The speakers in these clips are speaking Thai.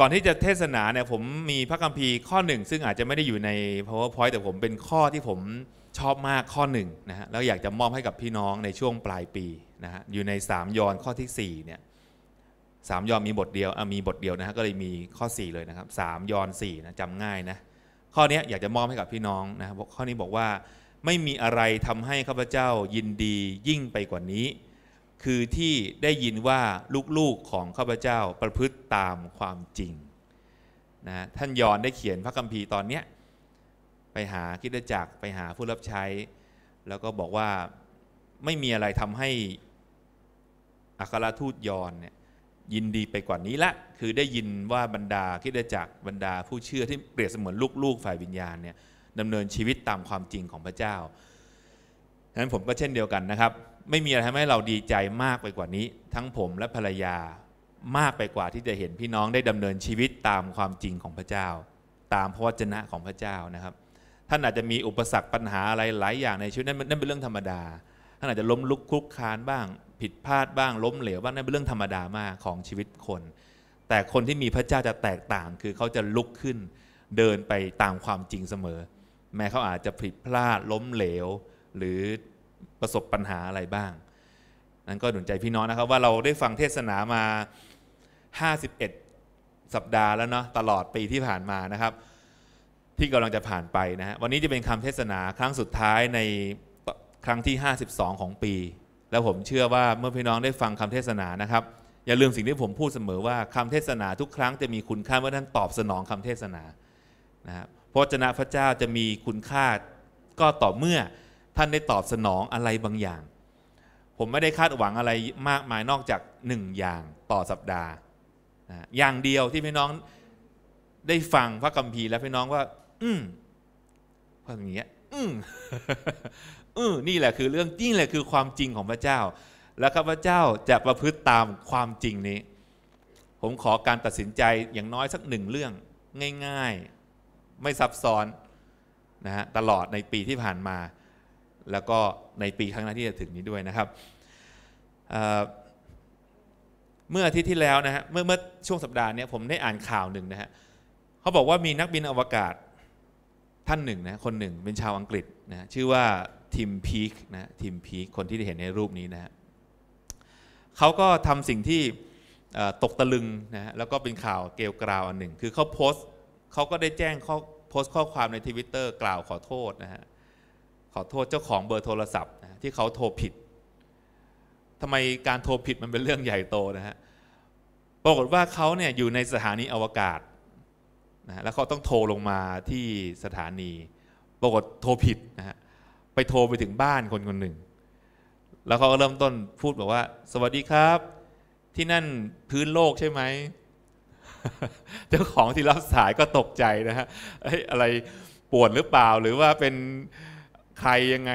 ก่อนที่จะเทศนาเนี่ย ผม มีพระคัมภีร์ข้อหนึ่งซึ่งอาจจะไม่ได้อยู่ใน powerpoint แต่ผมเป็นข้อที่ผมชอบมากข้อหนึ่งนะฮะแล้ว อยากจะมอบให้กับพี่น้องในช่วงปลายปี นะฮะอยู่ใน 3ยอนข้อที่4เนี่ยสามยอนมีบทเดียวมีบทเดียวนะฮะก็เลยมีข้อ 4 เลยนะครับสามยอนสี่นะจำง่ายนะข้อนี้อยากจะมอบให้กับพี่น้องนะครับข้อนี้บอกว่าไม่มีอะไรทำให้ข้าพเจ้ายินดียิ่งไปกว่านี้คือที่ได้ยินว่าลูกๆของข้าพเจ้าประพฤติตามความจริงนะท่านยอนได้เขียนพระคัมภีร์ตอนเนี้ยไปหาคิดจักรไปหาผู้รับใช้ แล้วก็บอกว่าไม่มีอะไรทำให้อัครทูตยอนเนี่ยยินดีไปกว่านี้ละ คือได้ยินว่าบรรดาคิดจักรบรรดาผู้เชื่อที่เปรียบเสมือนลูกๆฝ่ายวิญญาณเนี่ยดำเนินชีวิตตามความจริงของพระเจ้าฉะนั้นผมก็เช่นเดียวกันนะครับไม่มีอะไรทำให้เราดีใจมากไปกว่านี้ ทั้งผมและภรรยามากไปกว่าที่จะเห็นพี่น้องได้ดำเนินชีวิตตามความจริงของพระเจ้า ตามพระวจนะของพระเจ้านะครับท่านอาจจะมีอุปสรรคปัญหาอะไรหลายอย่างในชีวิตนั้นนั่นเป็นเรื่องธรรมดาท่านอาจจะล้มลุกคลุกคลานบ้าง ผิดพลาดบ้างล้มเหลวบ้างนั่นเป็นเรื่องธรรมดามากของชีวิตคน แต่คนที่มีพระเจ้าจะแตกต่าง คือเขาจะลุกขึ้นเดินไปตามความจริงเสมอ แม้เขาอาจจะผิดพลาดล้มเหลวหรือประสบปัญหาอะไรบ้าง นั้นก็หนุนใจพี่น้องนะครับ ว่าเราได้ฟังเทศนามา 51 สัปดาห์แล้วเนาะตลอดปีที่ผ่านมานะครับ ที่กำลังจะผ่านไปนะฮะวันนี้จะเป็นคำเทศนาครั้งสุดท้ายในครั้งที่ 52 ของปี แล้วผมเชื่อว่าเมื่อพี่น้องได้ฟังคำเทศนานะครับอย่าลืมสิ่งที่ผมพูดเสมอว่าคำเทศนาทุกครั้งจะมีคุณค่าเมื่อท่านตอบสนองคำเทศนานะครับพระเจพระเจ้าจะมีคุณค่าก็ต่อเมื่อท่านได้ตอบสนองอะไรบางอย่าง ผมไม่ได้คาด หวังอะไรมากมายนอกจากหนึ่งอย่างต่อสัปดาห์ อย่างเดียวที่พี่น้อง ได้ ฟังพระคัมภีร์แล้วพี่น้องว่า อืมว่าอย่างเงี้ยอืมอืมนี่แหละคือเรื่องจริงแหละคือความจริงของพระเจ้า แล้วรับพเจ้าจะประพฤติตามความจริงนี้ ผมขอการตัดสินใจอย่างน้อยสักหนึ่งเรื่อง ง่าย ๆ ไม่ซับซ้อนนะฮะตลอดในปีที่ผ่านมาแล้วก็ในปีข้างหน้าที่จะถึงนี้ด้วยนะครับ เมื่ออาทิตย์ที่แล้วนะฮะเมื่อเมื่อช่วงสัปดาห์นี้ผมได้อ่านข่าวหนึ่งนะฮะเขาบอกว่ามีนักบินอวกาศท่านหนึ่งนะคนหนึ่งเป็นชาวอังกฤษนะชื่อว่าทิมพีคนะทิมพีคคนที่ได้เห็นในรูปนี้นะฮะเขาก็ทำสิ่งที่ตกตะลึงนะฮะแล้วก็เป็นข่าวเกลกราวอันหนึ่งคือเขาโพสต์เขาก็ได้แจ้งเขาโพสต์ข้อความในทวิตเตอร์กล่าวขอโทษนะฮะขอโทษเจ้าของเบอร์โทรศัพท์นะที่เขาโทรผิด ทำไมการโทรผิดมันเป็นเรื่องใหญ่โตนะฮะ ปรากฏว่าเขาเนี่ยอยู่ในสถานีอวกาศนะแล้วเขาต้องโทรลงมาที่สถานี ปรากฏโทรผิดนะฮะ ไปโทรไปถึงบ้านคนคนหนึ่ง แล้วเขาก็เริ่มต้นพูดบอกว่า สวัสดีครับ ที่นั่นพื้นโลกใช่ไหม เจ้าของที่รับสายก็ตกใจนะฮะอะไรป่วนหรือเปล่าหรือว่าเป็นใครยังไง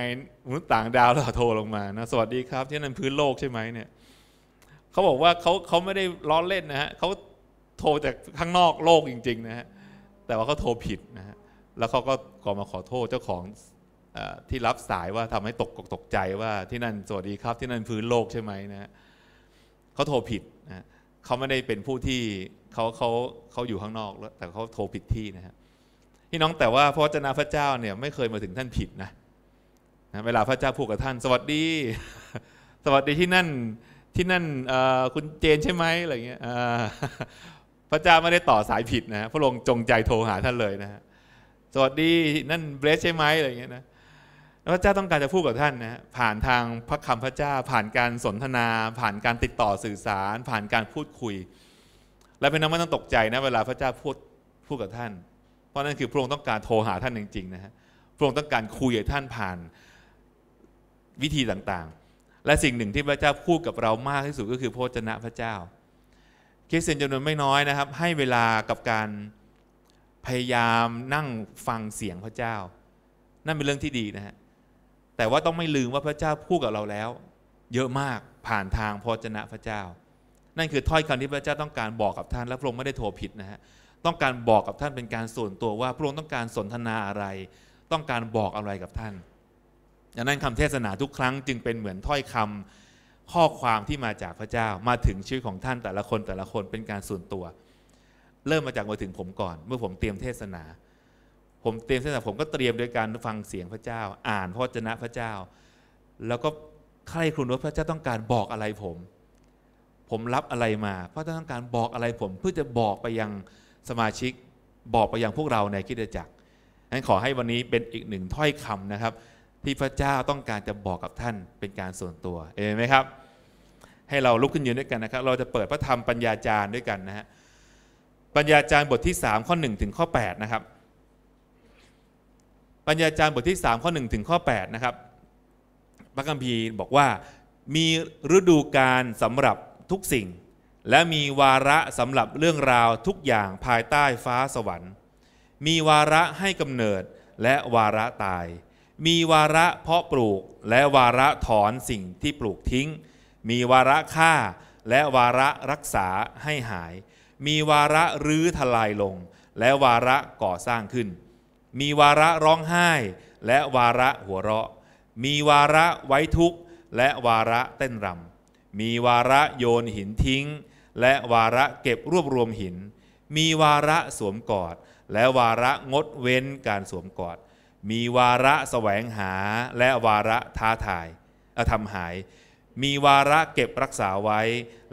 มนุษย์ต่างดาวเราโทรลงมานะ สวัสดีครับที่นั่นพื้นโลกใช่ไหมเนี่ยเขาบอกว่าเขาเขาไม่ได้ล้อเล่นนะฮะเขาโทรจากข้างนอกโลกจริง ๆ นะฮะแต่ว่าเขาโทรผิดนะฮะแล้วเขาก็ก่อมาขอโทษเจ้าของอที่รับสายว่าทำให้ตกตกใจว่าที่นั่นสวัสดีครับ ที่นั่นพื้นโลกใช่ไหมนะฮะเขาโทรผิดนะเขาไม่ได้เป็นผู้ที่เขาเขาเขาอยู่ข้างนอกแล้วแต่เขาโทรผิดที่นะฮะพี่น้องแต่ว่าพระเจ้าพระเจ้าเนี่ยไม่เคยมาถึงท่านผิดนะนะเวลาพระเจ้าพูดกับท่าน สวัสดี สวัสดีที่นั่น ที่นั่นคุณเจนใช่ไหมอะไรเงี้ยพระเจ้าไม่ได้ต่อสายผิดนะ พระองค์จงใจโทรหาท่านเลยนะะสวัสดีนั่นเบรสใช่ไหมอะไรเงี้ยนะ พระเจ้าต้องการจะพูดกับท่านนะ ผ่านทางพระคำพระเจ้า ผ่านการสนทนา ผ่านการติดต่อสื่อสาร ผ่านการพูดคุย และเป็นน้องไม่ต้องตกใจนะ เวลาพระเจ้าพูดพูดกับท่าน เพราะนั่นคือพระองค์ต้องการโทรหาท่านจริงๆนะฮะพระองค์ต้องการคุยกับท่านผ่านวิธีต่างๆ และสิ่งหนึ่งที่พระเจ้าพูดกับเรามากที่สุดก็คือพโพชนะพระเจ้าคริสเตียนจำนวนไม่น้อยนะครับ ให้เวลากับการพยายามนั่งฟังเสียงพระเจ้า นั่นเป็นเรื่องที่ดีนะฮะ แต่ว่าต้องไม่ลืมว่าพระเจ้าพูดกับเราแล้ว เยอะมากผ่านทางพระชนะพระเจ้า นั่นคือถ้อยคำที่พระเจ้าต้องการบอกกับท่านและพระองค์ไม่ได้โทรผิดนะฮะ ต้องการบอกกับท่านเป็นการส่วนตัวว่า พระองค์ต้องการสนทนาอะไร ต้องการบอกอะไรกับท่านดังนั้นคำเทศนาทุกครั้งจึงเป็นเหมือนถ้อยคำ ข้อความที่มาจากพระเจ้ามาถึงชื่อของท่านแต่ละคนแต่ละคนเป็นการส่วนตัว เริ่มมาจากมาถึงผมก่อน เมื่อผมเตรียมเทศนา ผมเตรียมเทศนาผมก็เตรียมโดยการฟังเสียงพระเจ้า อ่านพระวจนะพระเจ้า แล้วก็ใครครุนว่าพระเจ้าต้องการบอกอะไรผม ผมรับอะไรมาพระเจ้าต้องการบอกอะไรผมเพื่อจะบอกไปยังสมาชิกบอกไปยังพวกเราในคิดจักรนั้นขอให้วันนี้เป็นอีกหนึ่งถ้อยคำนะครับที่พระเจ้าต้องการจะบอกกับท่านเป็นการส่วนตัว เองนไหมครับ ให้เราลุกขึ้นยืนด้วยกันนะครับ เราจะเปิดพระธรรมปัญญาจารย์ด้วยกันนะฮะ ปัญญาจารย์บทที่3ข้อ 1 ถึงข้อ 8 นะครับ ปัญญาจารย์ บทที่3ข้อ 1 ถึงข้อ8นะครับ พระคัมภีร์บอกว่ามีฤดูการสำหรับทุกสิ่ง และมีวาระสำหรับเรื่องราวทุกอย่างภายใต้ฟ้าสวรรค์ มีวาระให้กำเนิดและวาระตายมีวาระเพาะปลูกและวาระถอนสิ่งที่ปลูกทิ้ง มีวาระฆ่าและวาระรักษาให้หาย มีวาระรื้อทลายลงและวาระก่อสร้างขึ้น มีวาระร้องไห้และวาระหัวเราะ มีวาระไว้ทุกข์และวาระเต้นรำ มีวาระโยนหินทิ้งและวาระเก็บรวบรวมหิน มีวาระสวมกอดและวาระงดเว้นการสวมกอดมีวาระแสวงหาและวาระท้าทายทำหาย มีวาระเก็บรักษาไว้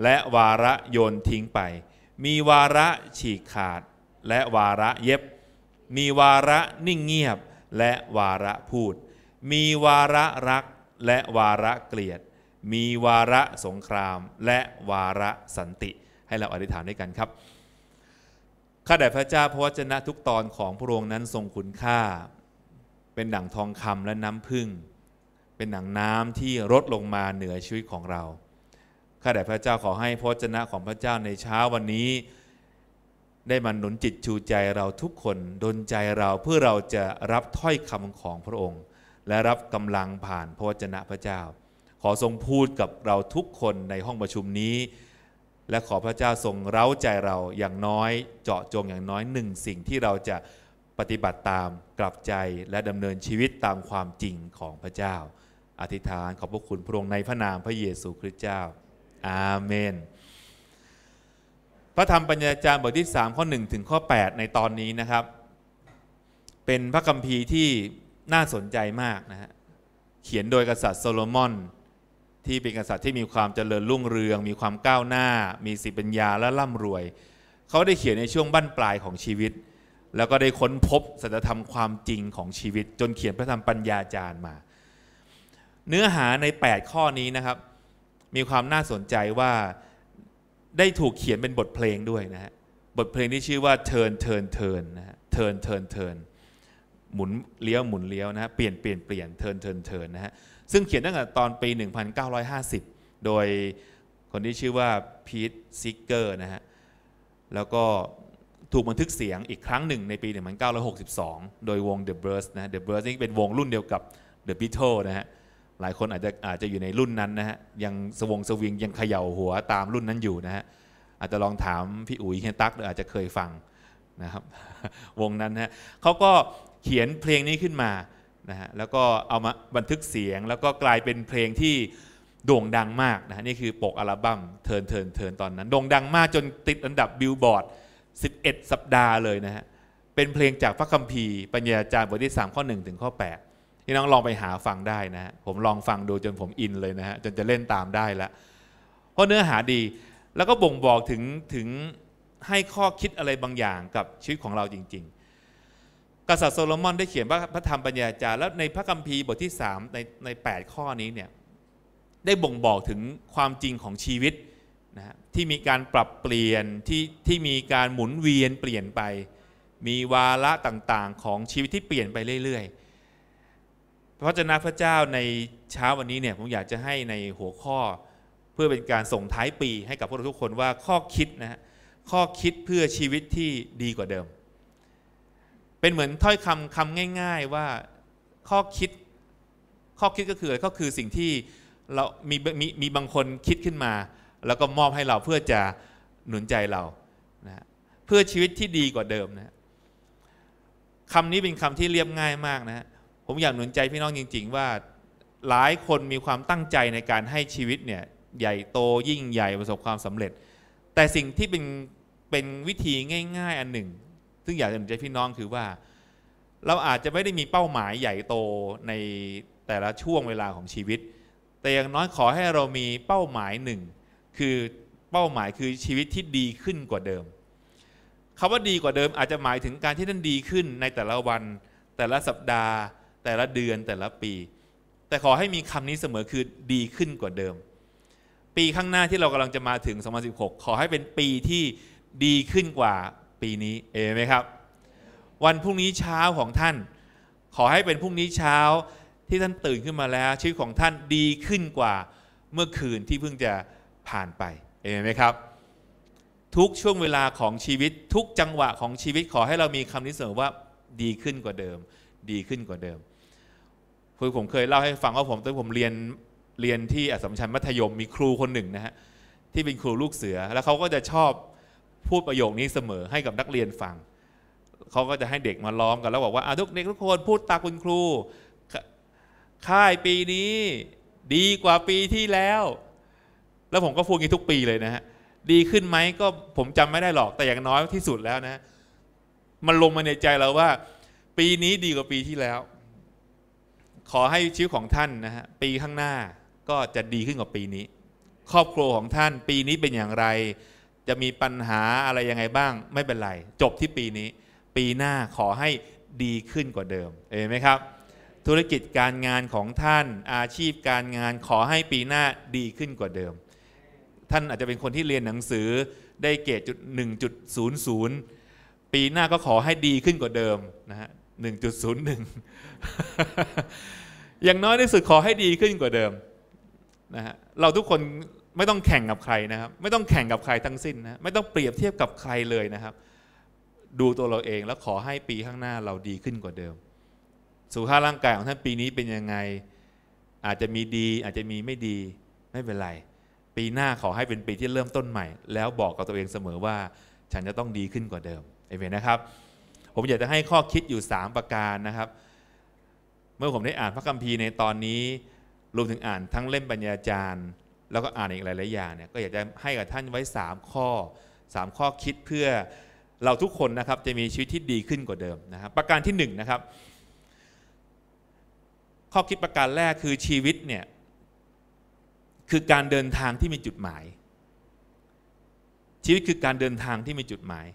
และวาระโยนทิ้งไป มีวาระฉีกขาดและวาระเย็บ มีวาระนิ่งเงียบและวาระพูด มีวาระรักและวาระเกลียด มีวาระสงครามและวาระสันติ ให้เราอธิษฐานด้วยกันครับข้าแต่พระเจ้าพระวจนะทุกตอนของพระองค์นั้นทรงคุณค่าเป็นดั่งทองคำและน้ำพึ่ง เป็นดังน้ำที่ลดลงมาเหนือชีวิตของเรา ข้าแต่พระเจ้าขอให้พระเจนะของพระเจ้าในเช้าวันนี้ ได้มาหนุนจิตชูใจเราทุกคนดนใจเราเพื่อเราจะรับถ้อยคำของพระองค์ และรับกำลังผ่านพระเจนะพระเจ้า ขอทรงพูดกับเราทุกคนในห้องประชุมนี้ และขอพระเจ้าทรงเร้าใจเราอย่างน้อย เจาะจงอย่างน้อยหนึ่งสิ่งที่เราจะปฏิบัติตามกลับใจและดำเนินชีวิตตามความจริงของพระเจ้า อธิษฐานขอบพระคุณพระองค์ในพระนามพระเยซูคริสต์เจ้า อาเมน พระธรรมปัญญาจารย์บทที่ 3 ข้อ1ถึงข้อ8ในตอนนี้นะครับ เป็นพระคัมภีร์ที่น่าสนใจมากนะฮะเขียนโดยกษัตริย์โซโลมอน ที่เป็นกษัตริย์ที่มีความเจริญรุ่งเรือง มีความก้าวหน้า มีสิปัญญาและร่ำรวยเขาได้เขียนในช่วงบั้นปลายของชีวิตแล้วก็ได้ค้นพบสัจธรรมความจริงของชีวิต จนเขียนพระธรรมปัญญาจารย์มา เนื้อหาใน 8 ข้อนี้นะครับ มีความน่าสนใจว่าได้ถูกเขียนเป็นบทเพลงด้วยนะฮะบทเพลงที่ชื่อว่าเทินเทินเทินนะฮะเทินเทินเทินหมุนเลี้ยวหมุนเลี้ยวนะฮะเปลี่ยนเปลี่ยนเปลี่ยนเทินเทินเทินนะฮะซึ่งเขียนตั้งแต่ตอนปี 1950 โดยคนที่ชื่อว่าพีทซิกเกอร์นะฮะแล้วก็ถูกบันทึกเสียงอีกครั้งหนึ่งในปี 1962 โดยวง The Birds นะ The Birds นี่เป็นวงรุ่นเดียวกับ The Beatles นะฮะ หลายคนอาจจะอาจจะอยู่ในรุ่นนั้นนะฮะ ยังสวงสวิงยังเขย่าหัวตามรุ่นนั้นอยู่นะฮะ อาจจะลองถามพี่อุ๋ยเฮตักอาจจะเคยฟังนะครับวงนั้นฮะ เขาก็เขียนเพลงนี้ขึ้นมานะฮะ แล้วก็เอามาบันทึกเสียงแล้วก็กลายเป็นเพลงที่โด่งดังมากนะฮะนี่คือปกอัลบั้มเทินเทินเทินตอนนั้นโด่งดังมากจนติดอันดับบิลบอร์ด11 สัปดาห์เลยนะฮะ เป็นเพลงจากพระคัมภีร์ ปัญญาจารย์บทที่3ข้อ 1 ถึงข้อ8พี่น้องลองไปหาฟังได้นะฮะ ผมลองฟังดูจนผมอินเลยนะฮะ จนจะเล่นตามได้ละเพราะเนื้อหาดี แล้วก็บ่งบอกถึงถึงให้ข้อคิดอะไรบางอย่างกับชีวิตของเราจริงๆ กษัตริย์โซโลมอนได้เขียนพระธรรมปัญญาจารย์ แล้วในพระคัมภีร์บทที่ 3 ในใน8ข้อนี้เนี่ยได้บ่งบอกถึงความจริงของชีวิตนะที่มีการปรับเปลี่ยน ที่ที่มีการหมุนเวียนเปลี่ยนไป มีวาระต่างๆของชีวิตที่เปลี่ยนไปเรื่อยๆพระเจ้าพระเจ้าในเช้าวันนี้เนี่ยผมอยากจะให้ในหัวข้อเพื่อเป็นการส่งท้ายปีให้กับพวกเราทุกคนว่าข้อคิดนะข้อคิดเพื่อชีวิตที่ดีกว่าเดิม เป็นเหมือนถ้อยคำคำง่ายๆว่าข้อคิดข้อคิดก็คืออะไรก็คือสิ่งที่เรามีมีมีบางคนคิดขึ้นมาแล้วก็มอบให้เราเพื่อจะหนุนใจเรานะเพื่อชีวิตที่ดีกว่าเดิมนะคำนี้เป็นคำที่เรียบง่ายมากนะ ผมอยากหนุนใจพี่น้องจริง ๆว่า หลายคนมีความตั้งใจในการให้ชีวิตเนี่ยใหญ่โตยิ่งใหญ่ประสบความสำเร็จ แต่สิ่งที่เป็นเป็นวิธีง่าย ๆ อันหนึ่ง ซึ่งอยากจะหนุนใจพี่น้องคือว่า เราอาจจะไม่ได้มีเป้าหมายใหญ่โตในแต่ละช่วงเวลาของชีวิต แต่อย่างน้อยขอให้เรามีเป้าหมายหนึ่งคือเป้าหมายคือชีวิตที่ดีขึ้นกว่าเดิมคำว่าดีกว่าเดิมอาจจะหมายถึงการที่ท่านดีขึ้นในแต่ละวัน แต่ละสัปดาห์ แต่ละเดือน แต่ละปี แต่ขอให้มีคำนี้เสมอคือดีขึ้นกว่าเดิม ปีข้างหน้าที่เรากำลังจะมาถึง2016ขอให้เป็นปีที่ดีขึ้นกว่าปีนี้ เอไหมครับ วันพรุ่งนี้เช้าของท่าน ขอให้เป็นพรุ่งนี้เช้าที่ท่านตื่นขึ้นมาแล้วชีวิตของท่านดีขึ้นกว่าเมื่อคืนที่เพิ่งจะผ่านไปเห็นไหมครับทุกช่วงเวลาของชีวิตทุกจังหวะของชีวิตขอให้เรามีคำนี้เสมอว่า ดีขึ้นกว่าเดิม ดีขึ้นกว่าเดิมคือผมเคยเล่าให้ฟังว่าผมตอนผมเรียนเรียนที่อสมชัญมัธยมมีครูคนหนึ่งนะฮะที่เป็นครูลูกเสือ แล้วเขาก็จะชอบพูดประโยคนี้เสมอให้กับนักเรียนฟังเขาก็จะให้เด็กมาล้อมกันแล้วบอกว่าทุกเด็กทุกคนพูดตาคุณครูค่ายปีนี้ดีกว่าปีที่แล้วแล้วผมก็พูดงี้ทุกปีเลยนะฮะ ดีขึ้นไหมก็ผมจำไม่ได้หรอก แต่อย่างน้อยที่สุดแล้วนะ มันลงมาในใจเราว่า ปีนี้ดีกว่าปีที่แล้ว ขอให้ชีวิตของท่านนะฮะ ปีข้างหน้าก็จะดีขึ้นกว่าปีนี้ ครอบครัวของท่านปีนี้เป็นอย่างไร จะมีปัญหาอะไรยังไงบ้างไม่เป็นไร จบที่ปีนี้ ปีหน้าขอให้ดีขึ้นกว่าเดิมเห็นไหมครับ ธุรกิจการงานของท่านอาชีพการงานขอให้ปีหน้าดีขึ้นกว่าเดิมท่านอาจจะเป็นคนที่เรียนหนังสือได้เกรดจุดหนนึ่งจุดศศููย์นย์ปีหน้าก็ขอให้ดีขึ้นกว่าเดิมนะฮะหหนนนึ่งจุดศูย์ึ่งอย่างน้อยที่สุดขอให้ดีขึ้นกว่าเดิมนะฮะเราทุกคนไม่ต้องแข่งกับใครนะครับ ไม่ต้องแข่งกับใครทั้งสิ้นนะไม่ต้องเปรียบเทียบกับใครเลยนะครับ ดูตัวเราเองแล้วขอให้ปีข้างหน้าเราดีขึ้นกว่าเดิม สุขภาพร่างกายของท่านปีนี้เป็นยังไงอาจจะมีดีอาจจะมีไม่ดีไม่เป็นไรปีหน้าขอให้เป็นปีที่เริ่มต้นใหม่ แล้วบอกกับตัวเองเสมอว่าฉันจะต้องดีขึ้นกว่าเดิม เอเมนนะครับ ผมอยากจะให้ข้อคิดอยู่ 3 ประการนะครับ เมื่อผมได้อ่านพระคัมภีร์ในตอนนี้รวมถึงอ่านทั้งเล่มปัญญาจารย์ แล้วก็อ่านอีกหลายๆอย่างเนี่ย ก็อยากจะให้กับท่านไว้ 3 ข้อ 3 ข้อคิดเพื่อเราทุกคนนะครับจะมีชีวิตที่ดีขึ้นกว่าเดิมนะครับประการที่1นนะครับข้อคิดประการแรกคือชีวิตเนี่ยคือการเดินทางที่มีจุดหมาย ชีวิตคือการเดินทางที่มีจุดหมาย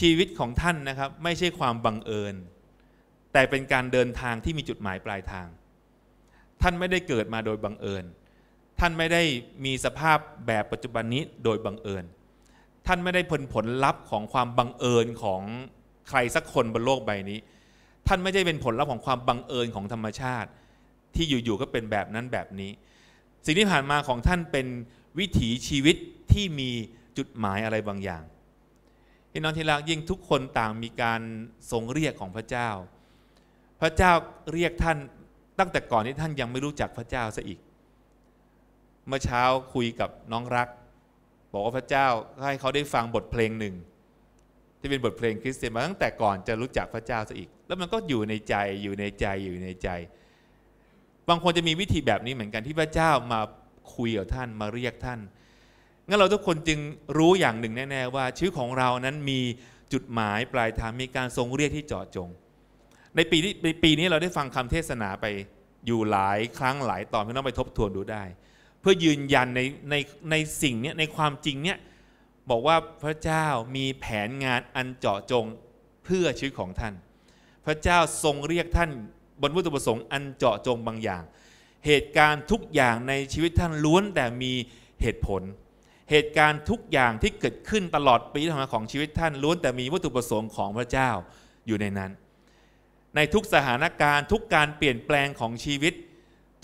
ชีวิตของท่านนะครับไม่ใช่ความบังเอิญ แต่เป็นการเดินทางที่มีจุดหมายปลายทาง ท่านไม่ได้เกิดมาโดยบังเอิญ ท่านไม่ได้มีสภาพแบบปัจจุบันนี้โดยบังเอิญ ท่านไม่ได้ผลผลลัพธ์ของความบังเอิญของใครสักคนบนโลกใบนี้ ท่านไม่ใช่เป็นผลลัพธ์ของความบังเอิญของธรรมชาติ ที่อยู่ๆก็เป็นแบบนั้นแบบนี้สิ่งที่ผ่านมาของท่านเป็นวิถีชีวิตที่มีจุดหมายอะไรบางอย่างพี่น้องที่รักยิ่งทุกคนต่างมีการทรงเรียกของพระเจ้า พระเจ้าเรียกท่านตั้งแต่ก่อนที่ท่านยังไม่รู้จักพระเจ้าซะอีก เมื่อเช้าคุยกับน้องรัก บอกว่าพระเจ้าให้เขาได้ฟังบทเพลงหนึ่ง ที่เป็นบทเพลงคริสเตียนมาตั้งแต่ก่อนจะรู้จักพระเจ้าซะอีก แล้วมันก็อยู่ในใจอยู่ในใจอยู่ในใจบางคนจะมีวิธีแบบนี้เหมือนกันที่พระเจ้ามาคุยกับท่านมาเรียกท่าน งั้นเราทุกคนจึงรู้อย่างหนึ่งแน่ๆว่าชื่อของเรานั้นมีจุดหมายปลายทางมีการทรงเรียกที่เจาะจง ในปีที่ปีนี้เราได้ฟังคำเทศนาไปอยู่หลายครั้งหลายตอนพี่น้องไปทบทวนดูได้ เพื่อยืนยันในในในสิ่งนี้ในความจริงเนี้ยบอกว่าพระเจ้ามีแผนงานอันเจาะจงเพื่อชีวิตของท่าน พระเจ้าทรงเรียกท่านบนวัตถุประสงค์อันเจาะจงบางอย่าง เหตุการณ์ทุกอย่างในชีวิตท่านล้วนแต่มีเหตุผล เหตุการณ์ทุกอย่างที่เกิดขึ้นตลอดปีทำงานของชีวิตท่านล้วนแต่มีวัตถุประสงค์ของพระเจ้าอยู่ในนั้น ในทุกสถานการณ์ทุกการเปลี่ยนแปลงของชีวิต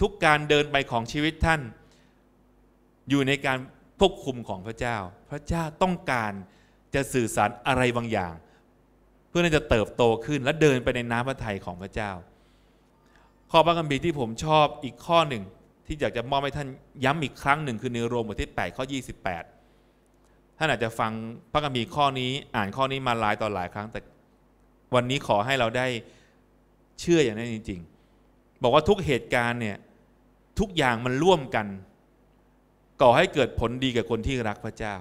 ทุกการเดินไปของชีวิตท่าน อยู่ในการควบคุมของพระเจ้า พระเจ้าต้องการจะสื่อสารอะไรบางอย่าง เพื่อที่จะเติบโตขึ้นและเดินไปในน้ำพระทัยของพระเจ้าข้อพระคัมภีร์ที่ผมชอบอีกข้อหนึ่ง ที่อยากจะมอบให้ท่าน ย้ำอีกครั้งหนึ่งคือในโรมบทที่8ข้อ28ท่านอาจจะฟังพระคัมภีร์ข้อนี้อ่านข้อนี้มาหลายต่อหลายครั้ง แต่ วันนี้ขอให้เราได้เชื่ออย่างนั้นจริง ๆ บอกว่าทุกเหตุการณ์เนี่ยทุกอย่างมันร่วมกันก่อให้เกิดผลดีกับคนที่รักพระเจ้า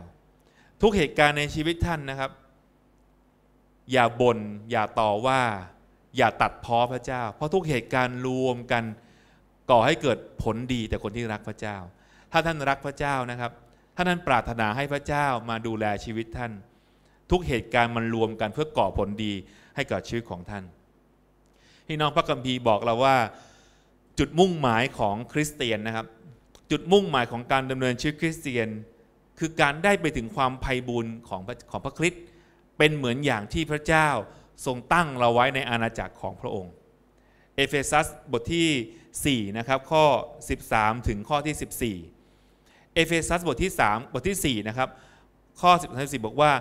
ทุกเหตุการณ์ในชีวิตท่านนะครับ อย่าบน่นอย่าต่อว่าอย่าตัดพ้อพระเจ้า เพราะทุกเหตุการณ์รวมกันก่อให้เกิดผลดีแต่คนที่รักพระเจ้า ถ้าท่านรักพระเจ้านะครับ ถ้าท่านปรารถนาให้พระเจ้ามาดูแลชีวิตท่าน ทุกเหตุการณ์มันรวมกันเพื่อก่อผลดีให้กับชีวิตของท่าน พี่น้องพระกัมพีบอกเราว่า จุดมุ่งหมายของคริสเตียนนะครับ จุดมุ่งหมายของการดำเนินชีวิตคริสเตียน คือการได้ไปถึงความไพ่บุญของของพระคริสต์ เป็นเหมือนอย่างที่พระเจ้าทรงตั้งเราไว้ในอาณาจักรของพระองค์ เอเฟซัสบทที่4นะครับข้อ 13 ถึงข้อที่ 14เอเฟซัสบทที่ 3 บทที่4นะครับข้อ13 14บอกว่า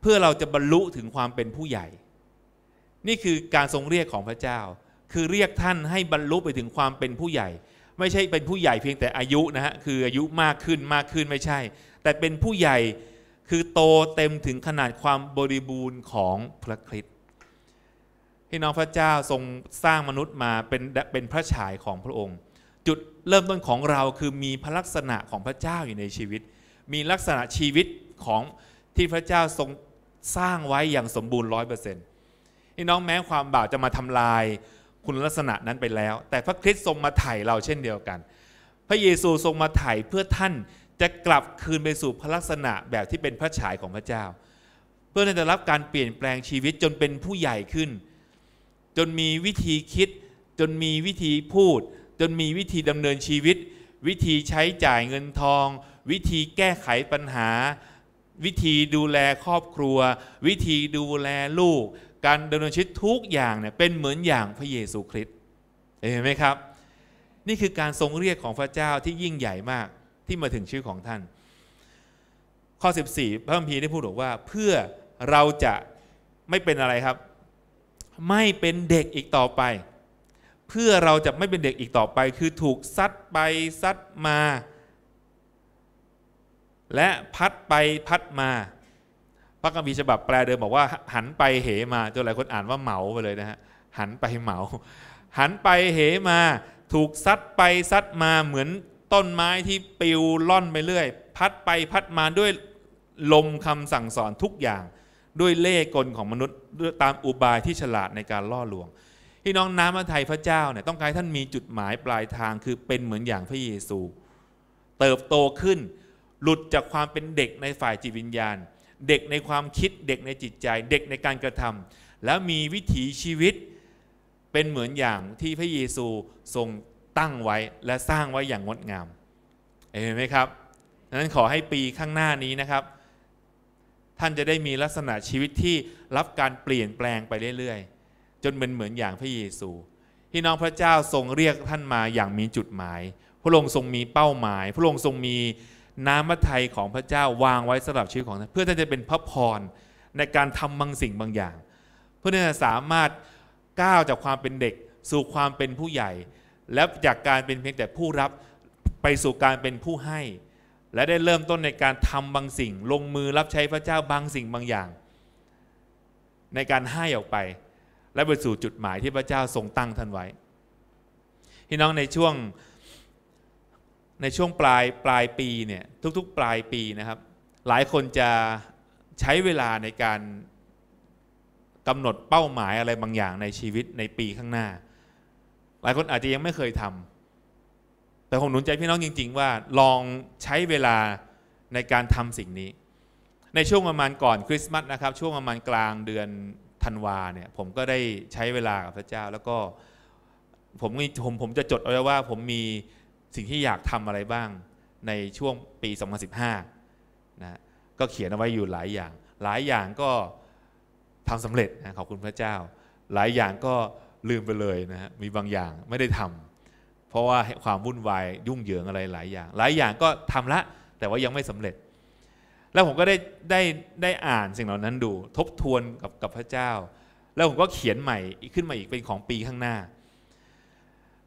เพื่อเราจะบรรลุถึงความเป็นผู้ใหญ่ นี่คือการทรงเรียกของพระเจ้า คือเรียกท่านให้บรรลุไปถึงความเป็นผู้ใหญ่ ไม่ใช่เป็นผู้ใหญ่เพียงแต่อายุนะฮะคืออายุมากขึ้นมากขึ้นไม่ใช่ แต่เป็นผู้ใหญ่คือโตเต็มถึงขนาดความบริบูรณ์ของพระคริสต์พี่น้องพระเจ้าทรงสร้างมนุษย์มาเป็นเป็นพระฉายของพระองค์ จุดเริ่มต้นของเราคือมีพระลักษณะของพระเจ้าอยู่ในชีวิต มีลักษณะชีวิตของที่พระเจ้าทรงสร้างไว้อย่างสมบูรณ์ร้อยเปอร์เซ็นต์พี่น้องแม้ความบาปจะมาทำลายคุณลักษณะนั้นไปแล้ว แต่พระคริสต์ทรงมาไถ่เราเช่นเดียวกัน พระเยซูทรงมาไถ่เพื่อท่านจะกลับคืนไปสู่พระลักษณะแบบที่เป็นพระฉายของพระเจ้า เพื่อจะรับการเปลี่ยนแปลงชีวิตจนเป็นผู้ใหญ่ขึ้นจนมีวิธีคิดจนมีวิธีพูด จนมีวิธีดำเนินชีวิต วิธีใช้จ่ายเงินทอง วิธีแก้ไขปัญหา วิธีดูแลครอบครัว วิธีดูแลลูก การดำเนินชีวิตทุกอย่างเนี่ยเป็นเหมือนอย่างพระเยซูคริสต์เห็นไหมครับ นี่คือการทรงเรียกของพระเจ้าที่ยิ่งใหญ่มากที่มาถึงชื่อของท่าน ข้อ 14พระคัมภีร์ได้พูดบอกว่าเพื่อเราจะไม่เป็นอะไรครับไม่เป็นเด็กอีกต่อไป เพื่อเราจะไม่เป็นเด็กอีกต่อไปคือถูกซัดไป ซัดมา และพัดไปพัดมา พระกัมีฉบับ แปลเดิมบอกว่า หันไปเหมาจนหลายคนอ่านว่าเหมาไปเลยนะฮะหันไปเหมา หันไปเหมา ถูกซัดไปซัดมาเหมือนต้นไม้ที่ปิว ล่อนไปเรื่อยพัดไปพัดมาด้วยลมคำสั่งสอนทุกอย่างด้วยเล่กลของมนุษย์ตามอุบายที่ฉลาดในการล่อลวงพี่น้องน้ำพระทัยพระเจ้าเนี่ยต้องการท่านมีจุดหมายปลายทางคือเป็นเหมือนอย่างพระเยซู เติบโตขึ้น หลุดจากความเป็นเด็กในฝ่ายจิตวิญญาณ เด็กในความคิดเด็กในจิตใจเด็กในการกระทำ แล้วมีวิถีชีวิตเป็นเหมือนอย่างที่พระเยซูทรงตั้งไว้และสร้างไว้อย่างงดงามเห็นไหมครับดังนั้นขอให้ปีข้างหน้านี้นะครับท่านจะได้มีลักษณะชีวิตที่รับการเปลี่ยนแปลงไปเรื่อย ๆ จนเป็นเหมือนอย่างพระเยซูพี่น้องพระเจ้าทรงเรียกท่านมาอย่างมีจุดหมาย พระองค์ทรงมีเป้าหมาย พระองค์ทรงมีน้ำพระทัยของพระเจ้าวางไว้สำหรับชีวิตของท่านเพื่อท่านจะเป็นพระพรในการทำบางสิ่งบางอย่าง เพื่อท่านจะสามารถก้าวจากความเป็นเด็กสู่ความเป็นผู้ใหญ่ และจากการเป็นเพียงแต่ผู้รับไปสู่การเป็นผู้ให้และได้เริ่มต้นในการทำบางสิ่ง ลงมือรับใช้พระเจ้าบางสิ่งบางอย่าง ในการให้ออกไป และไปสู่จุดหมายที่พระเจ้าทรงตั้งท่านไว้พี่น้องในช่วงในช่วงปลายปลายปีเนี่ยทุกๆ ปลายปีนะครับ หลายคนจะใช้เวลาในการกำหนดเป้าหมายอะไรบางอย่างในชีวิตในปีข้างหน้า หลายคนอาจจะยังไม่เคยทำแต่ผมหนุนใจพี่น้องจริงๆว่า ลองใช้เวลาในการทำสิ่งนี้ ในช่วงประมาณก่อนคริสต์มาสนะครับช่วงประมาณกลางเดือนธันวาเนี่ยผมก็ได้ใช้เวลา กับพระเจ้าแล้วก็ผมผมผมจะจดเอาไว้ว่าผมมีสิ่งที่อยากทำอะไรบ้างในช่วงปี 2015 นะก็เขียนเอาไว้อยู่หลายอย่าง หลายอย่างก็ทำสำเร็จนะขอบคุณพระเจ้า หลายอย่างก็ลืมไปเลยนะฮะมีบางอย่างไม่ได้ทำเพราะว่าความวุ่นวายยุ่งเหยิงอะไรหลายอย่าง หลายอย่างก็ทำละ แต่ว่ายังไม่สำเร็จ แล้วผมก็ได้ได้ได้อ่านสิ่งเหล่านั้นดู ทบทวนกับกับพระเจ้า แล้วผมก็เขียนใหม่ขึ้นมาอีกเป็นของปีข้างหน้า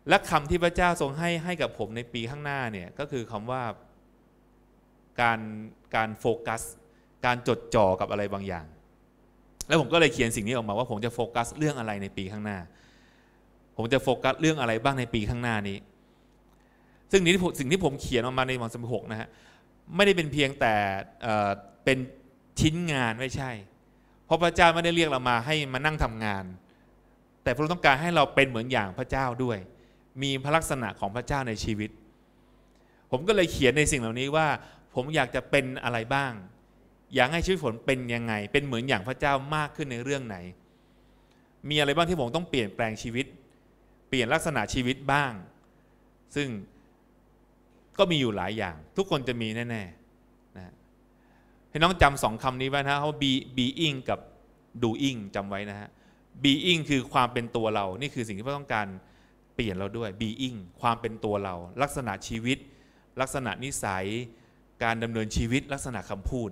และคำที่พระเจ้าทรงให้ให้กับผมในปีข้างหน้าเนี่ยก็คือคำว่าการการโฟกัส การจดจ่อกับอะไรบางอย่าง แล้วผมก็เลยเขียนสิ่งนี้ออกมาว่าผมจะโฟกัสเรื่องอะไรในปีข้างหน้าผมจะโฟกัสเรื่องอะไรบ้างในปีข้างหน้านี้ ซึ่งนี้สิ่งที่ผมเขียนออกมาในมอนสมหกนะฮะ ไม่ได้เป็นเพียงแต่เป็นชิ้นงานไม่ใช่ เพราะพระเจ้าไม่ได้เรียกเรามาให้มานั่งทำงาน แต่พระองค์ต้องการให้เราเป็นเหมือนอย่างพระเจ้าด้วย มีพระลักษณะของพระเจ้าในชีวิต ผมก็เลยเขียนในสิ่งเหล่านี้ว่าผมอยากจะเป็นอะไรบ้าง อยากให้ชีวิตผมเป็นยังไง เป็นเหมือนอย่างพระเจ้ามากขึ้นในเรื่องไหน มีอะไรบ้างที่ผมต้องเปลี่ยนแปลงชีวิตปลี่ยนลักษณะชีวิตบ้างซึ่งก็มีอยู่หลายอย่าง ทุกคนจะมีแน่ๆนะให้น้องจำสองคำนี้ไว้นะเขา be being กับ doing จำไว้นะฮะ being คือความเป็นตัวเรานี่คือสิ่งที่เราต้องการเปลี่ยนเราด้วย being ความเป็นตัวเรา ลักษณะชีวิต ลักษณะนิสัยการดำเนินชีวิต ลักษณะคำพูด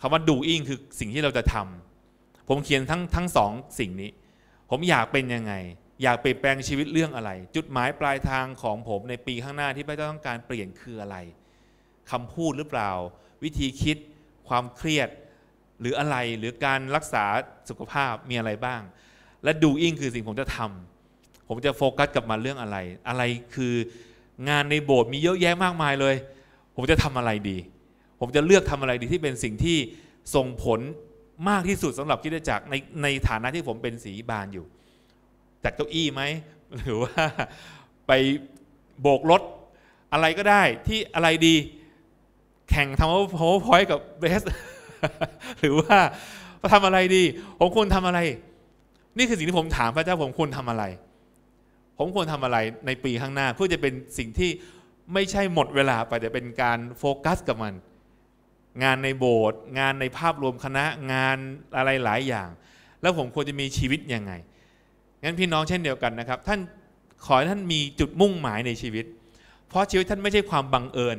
คำว่า doing คือสิ่งที่เราจะทำผมเขียนทั้งทั้งสองสิ่งนี้ ผมอยากเป็นยังไงอยากเปลี่ยนแปลงชีวิตเรื่องอะไร จุดหมายปลายทางของผมในปีข้างหน้าที่พระเจ้าต้องการเปลี่ยนคืออะไร คำพูดหรือเปล่า วิธีคิดความเครียดหรืออะไรหรือการรักษาสุขภาพมีอะไรบ้าง และดูอิงคือสิ่งผมจะทำ ผมจะโฟกัสกับมาเรื่องอะไร อะไรคืองานในโบสถ์มีเยอะแยะมากมายเลย ผมจะทำอะไรดี ผมจะเลือกทำอะไรดีที่เป็นสิ่งที่ส่งผลมากที่สุดสำหรับคิดจักรในในฐานะที่ผมเป็นสีบานอยู่จัดเก้าอี้ไหมหรือว่าไปโบกรถอะไรก็ได้ที่อะไรดี แข่งทำ PowerPoint กับเบสหรือว่าทำอะไรดี ผมควรทำอะไร นี่คือสิ่งที่ผมถามพระเจ้าผมควรทำอะไร ผมควรทำอะไรในปีข้างหน้าเพื่อจะเป็นสิ่งที่ไม่ใช่หมดเวลาไปแต่เป็นการโฟกัส กับมัน งานในโบสถ์งานในภาพรวมคณะ งานอะไรหลายอย่าง แล้วผมควรจะมีชีวิตยังไงงั้นพี่น้องเช่นเดียวกันนะครับ ท่านขอให้ท่านมีจุดมุ่งหมายในชีวิต เพราะชีวิตท่านไม่ใช่ความบังเอิญ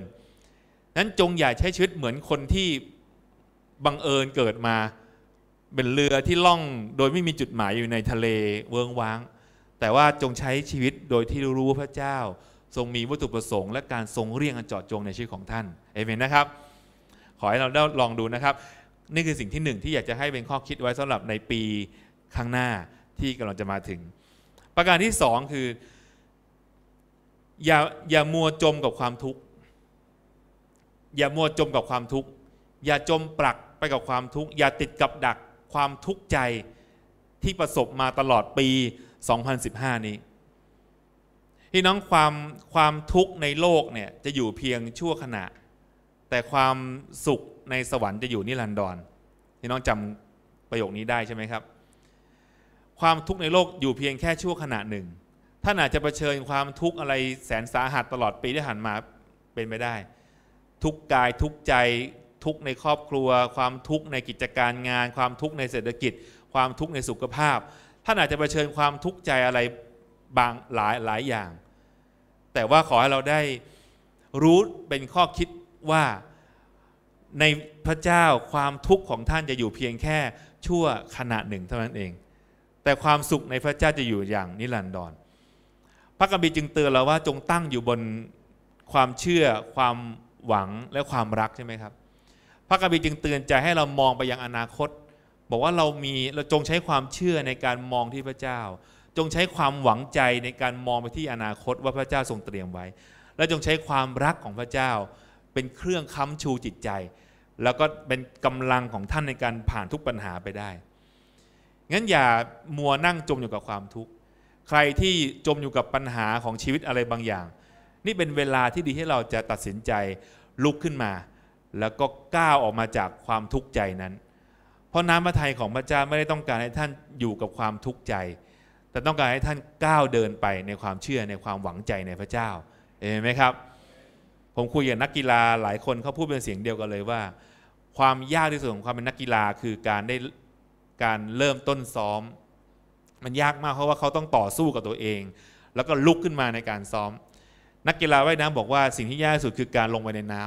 นั้นจงอย่าใช้ชีวิตเหมือนคนที่บังเอิญเกิดมา เป็นเรือที่ล่องโดยไม่มีจุดหมายอยู่ในทะเลเวิงว้างแต่ว่าจงใช้ชีวิตโดยที่รู้ว่าพระเจ้า ทรงมีวัตถุประสงค์และการทรงเรียกอันเจาะจงในชีวิตของท่านเอเมนนะครับขอให้เราได้ลองดูนะครับ นี่คือสิ่งที่หนึ่ง ที่อยากจะให้เป็นข้อคิดไว้สำหรับในปีข้างหน้าที่กำลังจะมาถึง ประการที่สองคืออย่าอย่ามัวจมกับความทุกข์อย่ามัวจมกับความทุกข์อย่าจมปลักไปกับความทุกข์อย่าติดกับดักความทุกข์ใจที่ประสบมาตลอดปี 2015 นี้ ที่น้องความความทุกข์ในโลกเนี่ยจะอยู่เพียงชั่วขณะ แต่ความสุขในสวรรค์จะอยู่นิรันดรที่น้องจำประโยคนี้ได้ใช่ไหมครับความทุกข์ในโลกอยู่เพียงแค่ชั่วขณะหนึ่ง ท่านอาจจะเผชิญความทุกข์อะไรแสนสาหัสตลอดปีที่ผ่านมาเป็นไปได้ ทุกกายทุกใจทุกในครอบครัว ความทุกข์ในกิจการงาน ความทุกข์ในเศรษฐกิจความทุกข์ในสุขภาพท่านอาจจะเผชิญความทุกข์ใจอะไรบางหลายหลายอย่าง แต่ว่าขอให้เราได้รู้เป็นข้อคิดว่าในพระเจ้าความทุกข์ของท่านจะอยู่เพียงแค่ชั่วขณะหนึ่ง เท่านั้นเองแต่ความสุขในพระเจ้าจะอยู่อย่างนิรันดรพระกบีจึงเตือนเราว่าจงตั้งอยู่บนความเชื่อความหวังและความรักใช่ไหมครับ พระกบีจึงเตือนใจให้เรามองไปยังอนาคต บอกว่าเรามีเราจงใช้ความเชื่อในการมองที่พระเจ้า จงใช้ความหวังใจในการมองไปที่อนาคตว่าพระเจ้าทรงเตรียมไว้ และจงใช้ความรักของพระเจ้า เป็นเครื่องค้ำชูจิตใจ แล้วก็เป็นกำลังของท่านในการผ่านทุกปัญหาไปได้งั้นอย่ามัวนั่งจมอยู่กับความทุกข์ ใครที่จมอยู่กับปัญหาของชีวิตอะไรบางอย่าง นี่เป็นเวลาที่ดีให้เราจะตัดสินใจลุกขึ้นมา แล้วก็ก้าวออกมาจากความทุกข์ใจนั้น เพราะน้ำพระทัยของพระเจ้าไม่ได้ต้องการให้ท่านอยู่กับความทุกข์ใจ แต่ต้องการให้ท่านก้าวเดินไปในความเชื่อในความหวังใจในพระเจ้าเห็นไหมครับ ผมคุยกับนักกีฬาหลายคนเขาพูดเป็นเสียงเดียวกันเลยว่า ความยากที่สุดของความเป็นนักกีฬาคือการได้การเริ่มต้นซ้อม มันยากมากเพราะว่าเขาต้องต่อสู้กับตัวเอง แล้วก็ลุกขึ้นมาในการซ้อม นักกีฬาว่ายน้ำบอกว่าสิ่งที่ยากที่สุดคือการลงไปในน้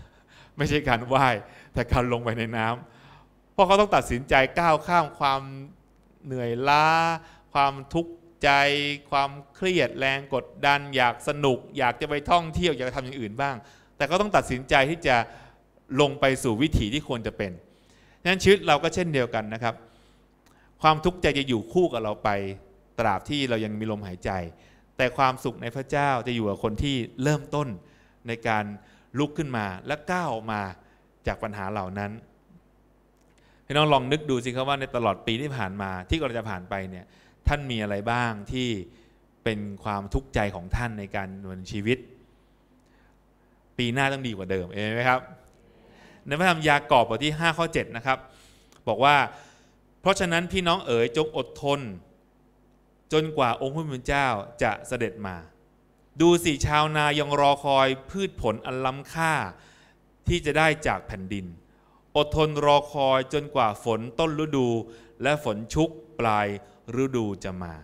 ำ ไม่ใช่การว่ายแต่การลงไปในน้ำ เพราะเขาต้องตัดสินใจก้าวข้ามความเหนื่อยล้า ความทุกข์ใจ ความเครียดแรงกดดันอยากสนุก อยากจะไปท่องเที่ยวอยากทำอย่างอื่นบ้าง แต่ก็ต้องตัดสินใจที่จะลงไปสู่วิถีที่ควรจะเป็นนั้นชีวิตเราก็เช่นเดียวกันนะครับความทุกข์ใจจะอยู่คู่กับเราไปตราบที่เรายังมีลมหายใจ แต่ความสุขในพระเจ้าจะอยู่กับคนที่เริ่มต้นในการลุกขึ้นมาและก้าวออกมาจากปัญหาเหล่านั้นพี่น้องลองนึกดูสิครับว่าในตลอดปีที่ผ่านมาที่กำลังจะผ่านไปเนี่ยท่านมีอะไรบ้างที่เป็นความทุกข์ใจของท่านในการดำเนินชีวิต ปีหน้าต้องดีกว่าเดิมเองไหมครับ ในพระธรรมยากอบบทที่ 5 ข้อ7นะครับ บอกว่าเพราะฉะนั้นพี่น้องเอ๋ยจงอดทน จนกว่าองค์พระผู้เป็นเจ้าจะเสด็จมา ดูสิชาวนายังรอคอยพืชผลอันล้ำค่า ที่จะได้จากแผ่นดิน อดทนรอคอยจนกว่าฝนต้นฤดูและฝนชุกปลายฤดูจะมา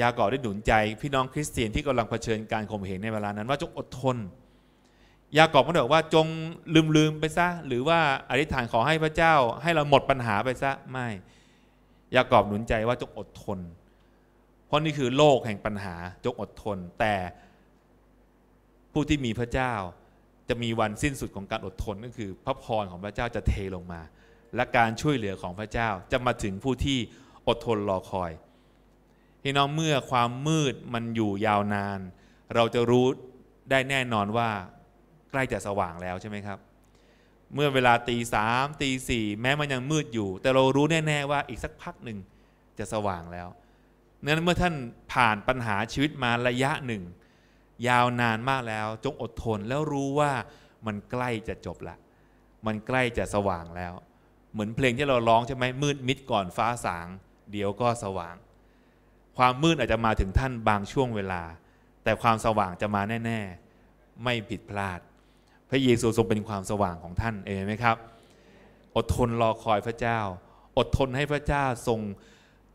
ยากอได้หนุนใจพี่น้องคริสเตียนที่กำลังเผชิญการข่มเหงในเวลานั้นว่าจงอดทนยากอบก็บอกว่าจงลืมลืมไปซะหรือว่าอธิษฐานขอให้พระเจ้าให้เราหมดปัญหาไปซะไม่ยากอบหนุนใจว่าจงอดทน เพราะนี่คือโลกแห่งปัญหาจงอดทน แต่ ผู้ที่มีพระเจ้าจะมีวันสิ้นสุดของการอดทนก็คือ พระพรของพระเจ้าจะเทลงมา และการช่วยเหลือของพระเจ้าจะมาถึงผู้ที่อดทนรอคอย พี่น้องเมื่อความมืดมันอยู่ยาวนาน เราจะรู้ได้แน่นอนว่าใกล้จะสว่างแล้วใช่ไหมครับเมื่อเวลาตีสามตีสี่แม้มันยังมืดอยู่ แต่เรารู้แน่ ๆ ว่าอีกสักพักหนึ่งจะสว่างแล้วนั้นเมื่อท่านผ่านปัญหาชีวิตมาระยะหนึ่ง ยาวนานมากแล้วจงอดทนแล้วรู้ว่ามันใกล้จะจบละมันใกล้จะสว่างแล้ว เหมือนเพลงที่เราร้องใช่ไหมมืดมิดก่อนฟ้าสาง เดี๋ยวก็สว่าง ความมืด อาจจะมาถึงท่านบางช่วงเวลา แต่ความสว่างจะมาแน่ๆ ไม่ผิดพลาดระเยซูทรงเป็นความสว่างของท่าน เองไหมครับ อดทนรอคอยพระเจ้า อดทนให้พระเจ้าทรง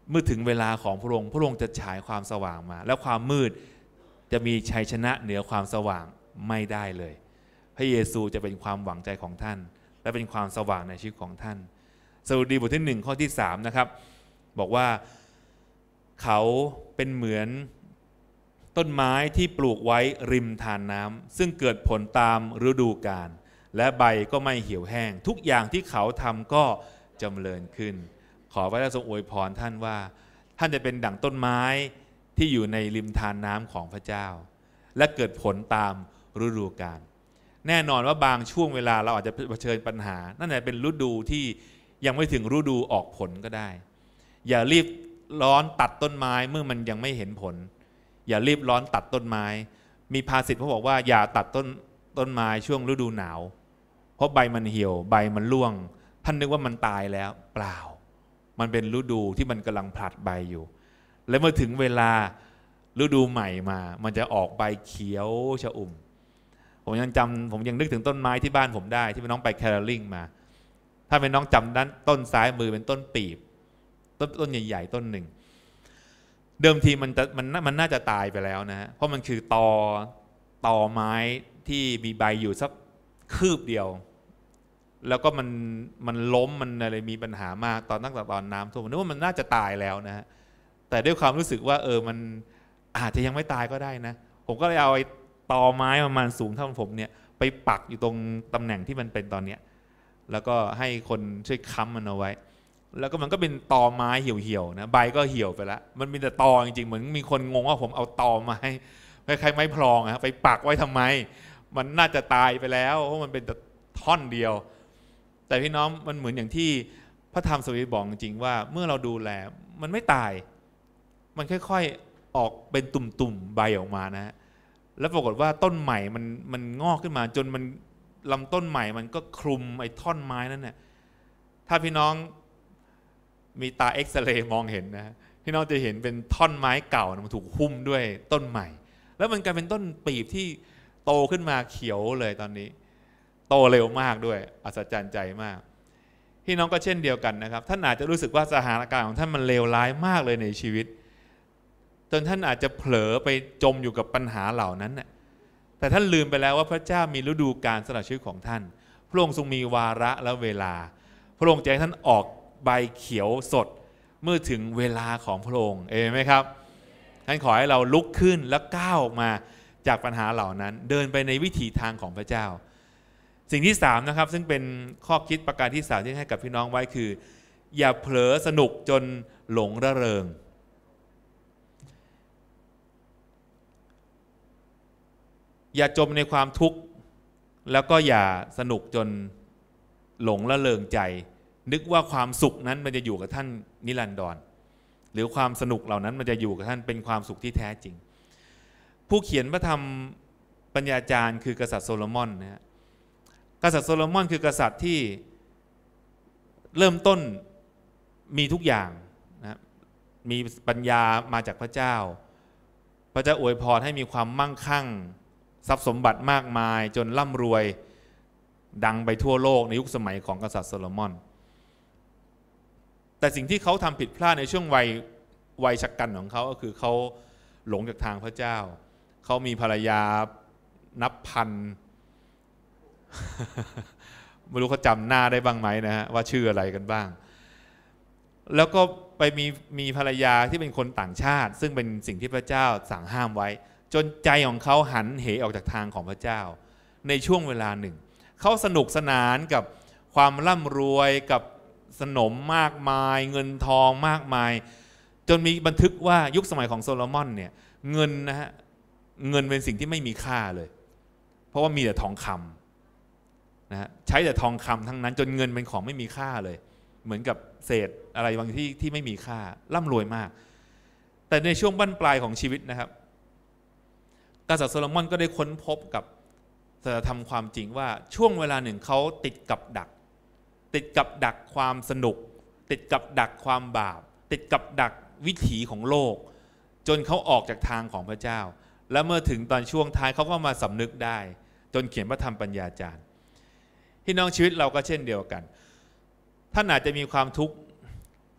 เมื่อถึงเวลาของพระองค์ พระองค์จะฉายความสว่างมา แล้วความมืดจะมีชัยชนะ เหนือความสว่างไม่ได้เลย พระเยซูจะเป็นความหวังใจของท่าน และเป็นความสว่างในชีวิตของท่านสดุดีบทที่หนึ่งข้อที่สามนะครับ บอกว่าเขาเป็นเหมือนต้นไม้ที่ปลูกไว้ริมทานน้ำซึ่งเกิดผลตามฤดูกาลและใบก็ไม่เหี่ยวแห้ง ทุกอย่างที่เขาทำก็จำเริญขึ้น ขอพระเจ้าทรงอวยพรท่านว่า ท่านจะเป็นดั่งต้นไม้ที่อยู่ในริมทานน้ำของพระเจ้า และเกิดผลตามฤดูกาลแน่นอนว่าบางช่วงเวลาเราอาจจะเผชิญปัญหา นั่นแหละเป็นฤดูที่ยังไม่ถึงฤดูออกผลก็ได้ อย่ารีบร้อนตัดต้นไม้เมื่อมันยังไม่เห็นผลอย่ารีบร้อนตัดต้นไม้ มีภาษิตเขาบอกว่าอย่าตัดต้นต้นไม้ช่วงฤดูหนาว เพราะใบมันเหี่ยวใบมันร่วง ท่านนึกว่ามันตายแล้ว เปล่า มันเป็นฤดูที่มันกำลังผลัดใบอยู่ และเมื่อถึงเวลาฤดูใหม่มา มันจะออกใบเขียวชอุ่มผมยังจำผมยังนึกถึงต้นไม้ที่บ้านผมได้ ที่เป็นน้องไปแคลริงมา ถ้าเป็นน้องจำด้านต้นซ้ายมือเป็นต้นปีบต้นใหญ่ๆต้นหนึ่งเดิมทีมันจะมันมันน่าจะตายไปแล้วนะฮะเพราะมันคือตอตอไม้ที่มีใบอยู่สักคืบเดียว แล้วก็มันมันล้มมันอะไรมีปัญหามากตอนตั้งแต่ตอนน้ำท่วมนึกว่ามันน่าจะตายแล้วนะฮะแต่ด้วยความรู้สึกว่า เออมันอาจจะยังไม่ตายก็ได้นะผมก็เลยเอาไอ้ตอไม้ประมาณสูงเท่าผมเนี่ยไปปักอยู่ตรงตำแหน่งที่มันเป็นตอนเนี้ยแล้วก็ให้คนช่วยค้ำมันเอาไว้แล้วก็มันก็เป็นตอไม้เหี่ยวๆนะ ใบก็เหี่ยวไปแล้วมันมีแต่ตอจริงๆเหมือนมีคนงงว่าผมเอา ตอไม้คล้ายไม้พลองอะไปปักไว้ทำไม มันน่าจะตายไปแล้ว เพราะมันเป็นแต่ท่อนเดียว แต่พี่น้องมันเหมือนอย่างที่พระธรรมสวีบอกจริงว่าเมื่อเราดูแลมันไม่ตาย มันค่อยๆออกเป็นตุ่มๆใบออกมานะ แล้วปรากฏว่าต้นใหม่มันมันงอกขึ้นมา จนมันลำต้นใหม่มันก็คลุมไอ้ท่อนไม้นั่นเนี่ยถ้าพี่น้องมีตาเอ็กซเรย์มองเห็นนะที่น้องจะเห็นเป็นท่อนไม้เก่ามันถูกหุ้มด้วยต้นใหม่ แล้วมันกลายเป็นต้นปีบที่โตขึ้นมาเขียวเลยตอนนี้ โตเร็วมากด้วย อัศจรรย์ใจมาก พี่น้องก็เช่นเดียวกันนะครับ ท่านอาจจะรู้สึกว่าสถานการณ์ของท่าน มันเลวร้ายมากเลยในชีวิต จน ท่านอาจจะเผลอไปจมอยู่กับปัญหาเหล่านั้นนแต่ท่านลืมไปแล้วว่าพระเจ้ามีฤดูการสำหรับชีวิตของท่าน พระองค์ทรงมีวาระและเวลา พระองค์จะให้ท่านออกใบเขียวสดเมื่อถึงเวลาของพระองค์เอไหมครับท่านขอให้เราลุกขึ้นและก้าวออกมาจากปัญหาเหล่านั้นเดินไปในวิถีทางของพระเจ้า สิ่งที่ 3 นะครับซึ่งเป็นข้อคิดประการที่สามที่ให้กับพี่น้องไว้คือ อย่าเผลอสนุกจนหลงระเริง อย่าจมในความทุกข์แล้วก็อย่าสนุกจนหลงระเริงใจนึกว่าความสุขนั้นมันจะอยู่กับท่านนิรันดรหรือความสนุกเหล่านั้นมันจะอยู่กับท่านเป็นความสุขที่แท้จริง ผู้เขียนพระธรรมปัญญาจารย์คือกษัตริย์โซโลมอนนะฮะกษัตริย์โซโลมอนคือกษัตริย์ที่เริ่มต้นมีทุกอย่างนะมีปัญญามาจากพระเจ้า พระเจ้าอวยพรให้มีความมั่งคั่ง ทรัพย์สมบัติมากมายจนร่ำรวยดังไปทั่วโลกในยุคสมัยของกษัตริย์โซโลมอนแต่สิ่งที่เขาทำผิดพลาดในช่วงวัยวัยชักกันของเขา ก็คือเขาหลงจากทางพระเจ้า เขามีภรรยานับพัน ไม่รู้เขาจำหน้าได้บ้างไหมนะฮะว่าชื่ออะไรกันบ้าง แล้วก็ไปมีมีภรรยาที่เป็นคนต่างชาติ ซึ่งเป็นสิ่งที่พระเจ้าสั่งห้ามไว้ จนใจของเขาหันเหออกจากทางของพระเจ้า ในช่วงเวลาหนึ่ง เขาสนุกสนานกับความร่ำรวยกับนมมากมายเงินทองมากมาย จนมีบันทึกว่ายุคสมัยของโซโลมอนเนี่ยเงินนะฮะเงินเป็นสิ่งที่ไม่มีค่าเลย เพราะว่ามีแต่ทองคำนะฮะใช้แต่ทองคำทั้งนั้น จนเงินเป็นของไม่มีค่าเลย เหมือนกับเศษอะไรบางที่ที่ไม่มีค่าร่ำรวยมาก แต่ในช่วงบั้นปลายของชีวิตนะครับ กษัตริย์โซโลมอนก็ได้ค้นพบกับธรรมความจริงว่าช่วงเวลาหนึ่งเขาติดกับดักติดกับดักความสนุก ติดกับดักความบาปติดกับดักวิถีของโลก จนเขาออกจากทางของพระเจ้า และเมื่อถึงตอนช่วงท้ายเขาก็มาสำนึกได้ จนเขียนพระธรรมปัญญาจารย์พี่น้องชีวิตเราก็เช่นเดียวกันท่านอาจจะมีความทุกข์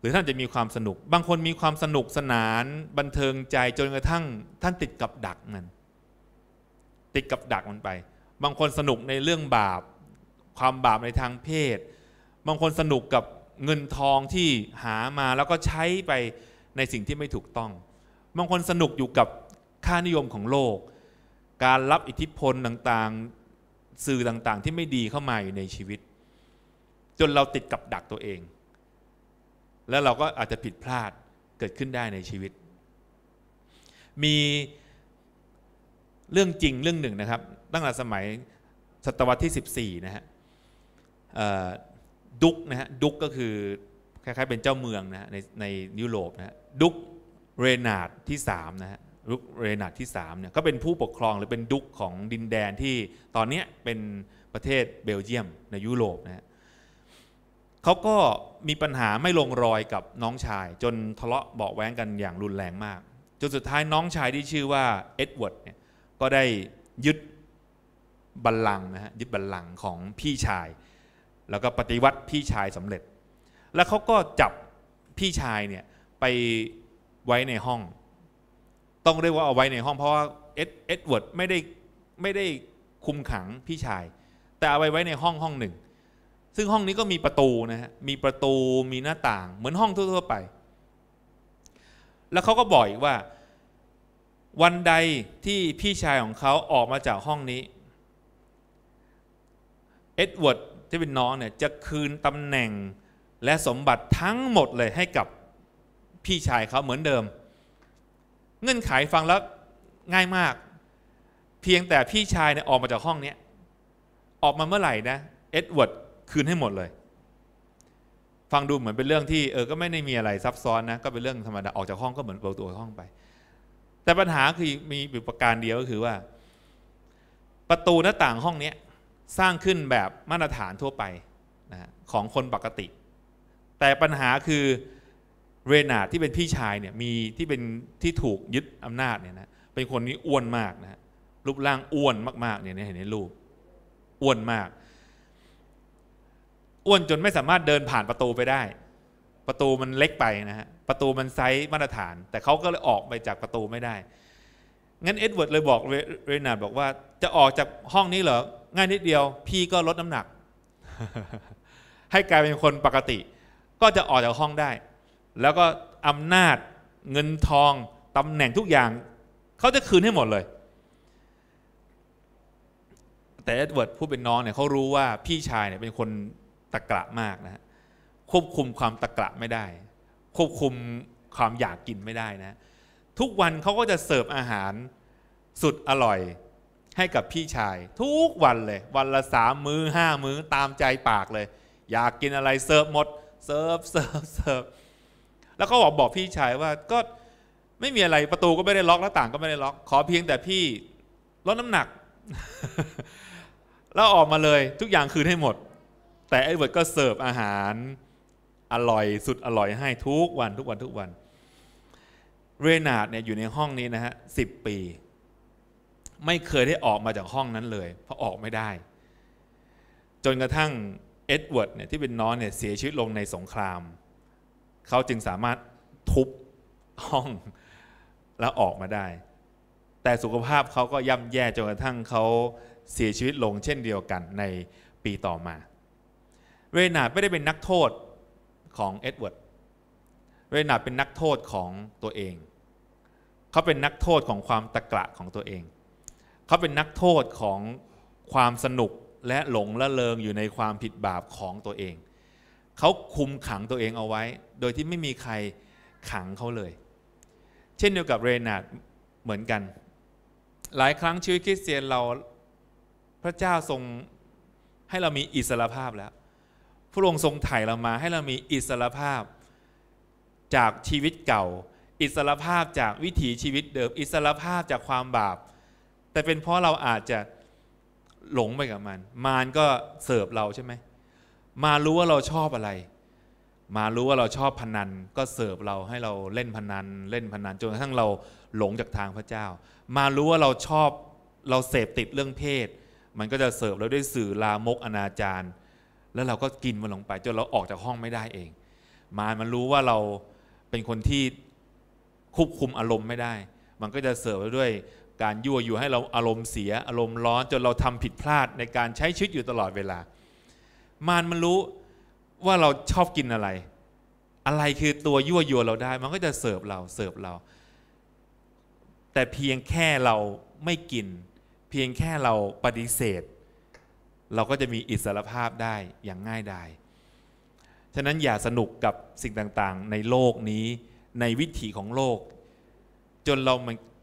หรือท่านจะมีความสนุก บางคนมีความสนุกสนานบันเทิงใจจนกระทั่งท่านติดกับดักมันติดกับดักมันไป บางคนสนุกในเรื่องบาปความบาปในทางเพศบางคนสนุกกับเงินทองที่หามาแล้วก็ใช้ไปในสิ่งที่ไม่ถูกต้อง บางคนสนุกอยู่กับค่านิยมของโลก การรับอิทธิพลต่างๆ สื่อต่างๆที่ไม่ดีเข้ามาอยู่ในชีวิต จนเราติดกับดักตัวเอง แล้วเราก็อาจจะผิดพลาดเกิดขึ้นได้ในชีวิต มีเรื่องจริงเรื่องหนึ่งนะครับ ตั้งแต่สมัยศตวรรษที่ 14 นะฮะดุกนะฮะ ดุกก็คือ คล้ายๆ เป็นเจ้าเมืองนะฮะ ใน ในยุโรปนะฮะ ดุกเรนาดที่3นะฮะดุกเรนาดที่3เนี่ย ก็เป็นผู้ปกครองหรือเป็นดุกของดินแดนที่ตอนนี้เป็นประเทศเบลเยียมในยุโรปนะฮะเขาก็มีปัญหาไม่ลงรอยกับน้องชาย จนทะเลาะเบาแว้งกันอย่างรุนแรงมาก จนสุดท้ายน้องชายที่ชื่อว่าเอ็ดเวิร์ดเนี่ย ก็ได้ยึดบัลลังก์นะฮะ ยึดบัลลังก์ของพี่ชายแล้วก็ปฏิวัติพี่ชายสำเร็จ แล้วเขาก็จับพี่ชายเนี่ย ไปไว้ในห้อง ต้องเรียกว่าเอาไว้ในห้องเพราะว่าเอ็ดเอ็ดเวิร์ดไม่ได้ไม่ได้คุมขังพี่ชาย แต่เอาไว้ไว้ในห้องห้องหนึ่ง ซึ่งห้องนี้ก็มีประตูนะฮะ มีประตู มีหน้าต่าง เหมือนห้องทั่ว ๆ ไป แล้วเขาก็บอกอกว่าวันใดที่พี่ชายของเขาออกมาจากห้องนี้ เอ็ดเวิร์ดที่เป็นน้องเนี่ยจะคืนตำแหน่งและสมบัติทั้งหมดเลยให้กับพี่ชายเขาเหมือนเดิม เงื่อนไขฟังแล้วง่ายมาก เพียงแต่พี่ชายเนี่ยออกมาจากห้องนี้ออกมาเมื่อไหร่นะเอ็ดเวิร์ดคืนให้หมดเลย ฟังดูเหมือนเป็นเรื่องที่เออก็ไม่ได้มีอะไรซับซ้อนนะก็เป็นเรื่องธรรมดาออกจากห้องก็เหมือนเปิดตัวห้องไป แต่ปัญหาคือมีอยู่ประการเดียวก็คือว่า ประตูหน้าต่างห้องเนี้ยสร้างขึ้นแบบมาตรฐานทั่วไปนะของคนปกติ แต่ปัญหาคือเรนาที่เป็นพี่ชายเนี่ยมีที่เป็นที่ถูกยึดอำนาจเนี่ยนะ เป็นคนนี้อ้วนมากนะรูปร่างอ้วนมากๆเนี่ยเห็นในรูปอ้วนมาก อ้วนจนไม่สามารถเดินผ่านประตูไปได้ ประตูมันเล็กไปนะฮะประตูมันไซส์มาตรฐาน แต่เขาก็เลยออกไปจากประตูไม่ได้งั้นเอ็ดเวิร์ดเลยบอกเรนาร์ดบอกว่า จะออกจากห้องนี้เหรอง่ายนิดเดียว พี่ก็ลดน้ำหนัก ให้กลายเป็นคนปกติ ก็จะออกจากห้องได้ แล้วก็อำนาจเงินทองตำแหน่งทุกอย่างเขาจะคืนให้หมดเลย แต่เอ็ดเวิร์ดผู้เป็นน้องเนี่ยเขารู้ว่าพี่ชายเนี่ย เป็นคนตะกระมากนะควบคุมความตะกระไม่ได้ ควบคุมความอยากกินไม่ได้นะทุกวันเขาก็จะเสิร์ฟอาหาร สุดอร่อยให้กับพี่ชาย ทุกวันเลย วันละสามมือ้อห้ามื้อตามใจปากเลย อยากกินอะไรเสิร์ฟหมดเสิร์ฟเสิร์ฟเสิร์ฟแล้วก็บอกบอกพี่ชายว่าก็ไม่มีอะไรประตูก็ไม่ได้ล็อกแล้วต่างก็ไม่ได้ล็อก ขอเพียงแต่พี่ลดน้ำหนัก แล้วออกมาเลยทุกอย่างคืนให้หมด แต่เอ็ดเวิร์ดก็เสิร์ฟอาหารอร่อย สุดอร่อยให้ทุกวัน ทุกวันทุกวันเรนาดเนี่ยอยู่ในห้องนี้นะฮะสิปี ไม่เคยได้ออกมาจากห้องนั้นเลย เพราะออกไม่ได้ จนกระทั่งเอ็ดเวิร์ดเนี่ยที่เป็นน้องเนี่ยเสียชีวิตลงในสงครามเขาจึงสามารถทุบห้องแล้วออกมาได้ แต่สุขภาพเขาก็ย่ำแย่จนกระทั่งเขาเสียชีวิตลงเช่นเดียวกันในปีต่อมาเรนาดไม่ได้เป็นนักโทษของเอ็ดเวิร์ดเรนาดเป็นนักโทษของตัวเองเขาเป็นนักโทษของความตะกระของตัวเอง เขาเป็นนักโทษของความสนุกและหลงละเลงอยู่ในความผิดบาปของตัวเอง เขาคุมขังตัวเองเอาไว้ โดยที่ไม่มีใครขังเขาเลย เช่นเดียวกับเรนาดเหมือนกัน หลายครั้งชีวิตคริสเตียนเรา พระเจ้าทรงให้เรามีอิสรภาพแล้วพระองค์ทรงไถ่เรามาให้เรามีอิสรภาพจากชีวิตเก่าอิสรภาพจากวิถีชีวิตเดิม อิสรภาพจากความบาป แต่เป็นเพราะเราอาจจะหลงไปกับมัน มารก็เสิร์ฟเราใช่ไหม มารู้ว่าเราชอบอะไร มารู้ว่าเราชอบพนัน ก็เสิร์ฟเราให้เราเล่นพนัน เล่นพนันจนกระทั่งเราหลงจากทางพระเจ้า มารู้ว่าเราชอบเราเสพติดเรื่องเพศ มันก็จะเสิร์ฟเราด้วยสื่อลามกอนาจารแล้วเราก็กินมันลงไปจนเราออกจากห้องไม่ได้เอง มารมันรู้ว่าเราเป็นคนที่ควบคุมอารมณ์ไม่ได้ มันก็จะเสิร์ฟด้วยการยั่วอยู่ให้เราอารมณ์เสียอารมณ์ร้อนจนเราทำผิดพลาดในการใช้ชีวิตอยู่ตลอดเวลา มารมันรู้ว่าเราชอบกินอะไร อะไรคือตัวยั่วยวนเราได้ มันก็จะเสิร์ฟเราเสิร์ฟเรา แต่เพียงแค่เราไม่กิน เพียงแค่เราปฏิเสธ เราก็จะมีอิสรภาพได้อย่างง่ายดาย ฉะนั้นอย่าสนุกกับสิ่งต่าง ๆ ในโลกนี้ในวิถีของโลก จนเรา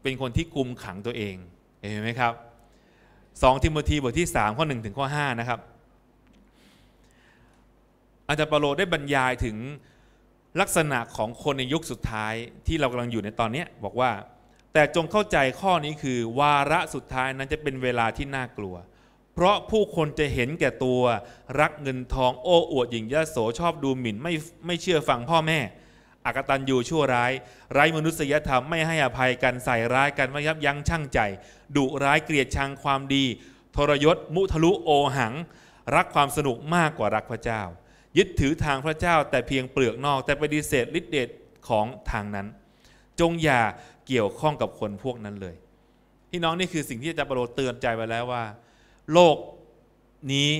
เป็นคนที่กุมขังตัวเอง เห็นไหมครับ 2 ทิโมธีบทที่ 3 ข้อ 1 ถึงข้อ 5 นะครับอาจารย์เปโลได้บรรยายถึงลักษณะของคนในยุคสุดท้ายที่เรากำลังอยู่ในตอนนี้บอกว่า แต่จงเข้าใจข้อนี้คือ วาระสุดท้ายนั้นจะเป็นเวลาที่น่ากลัว เพราะผู้คนจะเห็นแก่ตัวรักเงินทอง โอ้อวดหญิงยโสชอบดูหมิ่นไม่ไม่เชื่อฟังพ่อแม่อกตันยูชั่วร้าย ไร้มนุษยธรรมไม่ให้อภัยกันใส่ร้ายกันไม่ยับยั้งชั่งใจดุร้ายเกลียดชังความดีทรยศมุทะลุโอหังรักความสนุกมากกว่ารักพระเจ้า ยึดถือทางพระเจ้า แต่เพียงเปลือกนอก แต่ปฏิเสธฤทธิเดชของทางนั้น จงอย่าเกี่ยวข้องกับคนพวกนั้นเลยพี่น้องนี่คือสิ่งที่จะปาระ์ลโเตือนใจไปแล้วว่า โลกนี้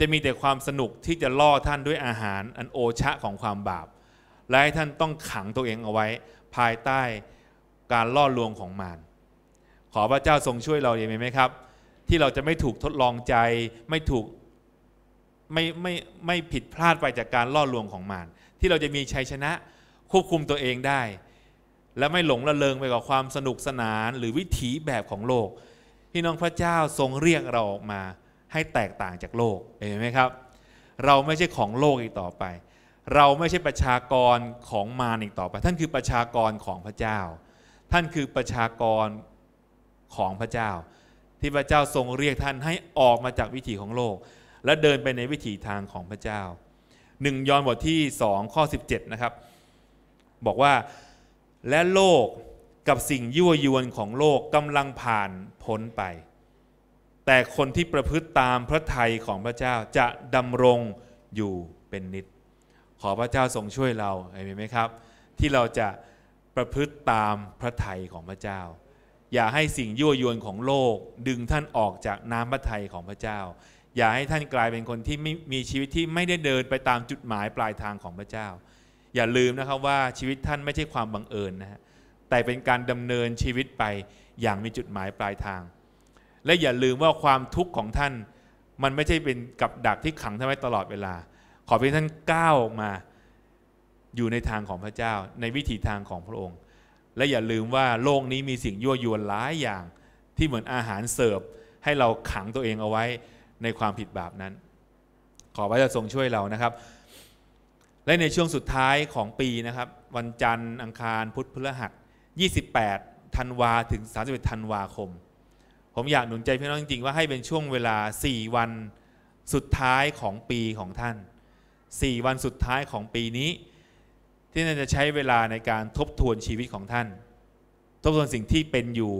จะมีแต่ความสนุกที่จะล่อท่านด้วยอาหารอันโอชะของความบาปและให้ท่านต้องขังตัวเองเอาไว้ภายใต้การล่อลวงของมารขอพระเจ้าทรงช่วยเราดีไหมครับ ที่เราจะไม่ถูกทดลองใจ ไม่ถูกไม่ไม่ไม่ผิดพลาดไปจากการล่อลวงของมาร ที่เราจะมีชัยชนะควบคุมตัวเองได้ และไม่หลงระเริงไปกับความสนุกสนานหรือวิถีแบบของโลก พี่น้องพระเจ้าทรงเรียกเราออกมาให้แตกต่างจากโลกเห็นไหมครับ เราไม่ใช่ของโลกอีกต่อไปเราไม่ใช่ประชากรของมารอีกต่อไป ท่านคือประชากรของพระเจ้า ท่านคือประชากรของพระเจ้าที่พระเจ้าทรงเรียกท่านให้ออกมาจากวิถีของโลกและเดินไปในวิถีทางของพระเจ้าหนึ่งยอห์นบทที่สองข้อ 17 นะครับ บอกว่าและโลกกับสิ่งยั่วยวนของโลกกำลังผ่านพ้นไป แต่คนที่ประพฤติตามพระทัยของพระเจ้าจะดำรงอยู่เป็นนิจขอพระเจ้าทรงช่วยเราเห็นไหมครับที่เราจะประพฤติตามพระทัยของพระเจ้า อย่าให้สิ่งยั่วยวนของโลกดึงท่านออกจากน้ำพระทัยของพระเจ้า อย่าให้ท่านกลายเป็นคนที่ไม่มีชีวิตที่ไม่ได้เดินไปตามจุดหมายปลายทางของพระเจ้า อย่าลืมนะครับว่าชีวิตท่านไม่ใช่ความบังเอิญนะฮะแต่เป็นการดำเนินชีวิตไปอย่างมีจุดหมายปลายทาง และอย่าลืมว่าความทุกข์ของท่านมันไม่ใช่เป็นกับดักที่ขังท่านไว้ตลอดเวลาขอเพียงท่านก้าวออกมาอยู่ในทางของพระเจ้า ในวิถีทางของพระองค์ และอย่าลืมว่าโลกนี้มีสิ่งยั่วยวนหลายอย่างที่เหมือนอาหารเสิร์ฟให้เราขังตัวเองเอาไว้ในความผิดบาปนั้น ขอพระเจ้าทรงช่วยเรานะครับ และในช่วงสุดท้ายของปีนะครับ วันจันทร์อังคารพุธพฤหัส28ธันวาถึง 31ธันวาคม ผมอยากหนุนใจพี่น้องจริงๆว่าให้เป็นช่วงเวลา 4 วันสุดท้ายของปีของท่าน4 วันสุดท้ายของปีนี้ ที่ท่านจะใช้เวลาในการทบทวนชีวิตของท่าน ทบทวนสิ่งที่เป็นอยู่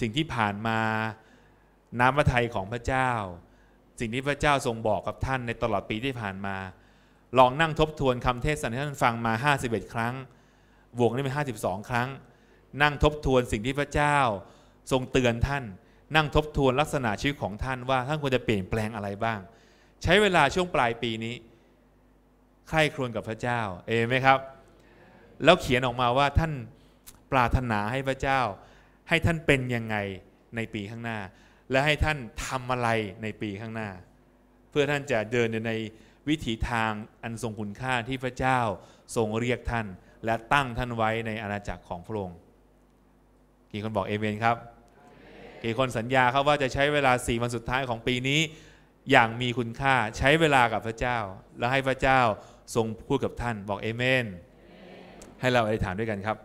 สิ่งที่ผ่านมา น้ำพระทัยของพระเจ้า สิ่งที่พระเจ้าทรงบอกกับท่านในตลอดปีที่ผ่านมา ลองนั่งทบทวนคำเทศน์ที่ท่านฟังมา 51 ครั้งบวกนี่เป็น52ครั้ง นั่งทบทวนสิ่งที่พระเจ้าทรงเตือนท่าน นั่งทบทวนลักษณะชีวิตของท่าน ว่าท่านควรจะเปลี่ยนแปลงอะไรบ้าง ใช้เวลาช่วงปลายปีนี้ใคร่ครวญกับพระเจ้า เอไหมครับ แล้วเขียนออกมาว่าท่านปรารถนาให้พระเจ้า ให้ท่านเป็นยังไงในปีข้างหน้า และให้ท่านทำอะไรในปีข้างหน้า เพื่อท่านจะเดินในวิถีทางอันทรงคุณค่าที่พระเจ้าทรงเรียกท่าน และตั้งท่านไว้ในอาณาจักรของพระองค์ กี่คนบอกเอเมนครับ กี่คนสัญญาครับว่าจะใช้เวลาสี่วันสุดท้ายของปีนี้อย่างมีคุณค่าใช้เวลากับพระเจ้าและให้พระเจ้าทรงพูดกับท่าน บอกเอเมน ให้เราอธิษฐานด้วยกันครับ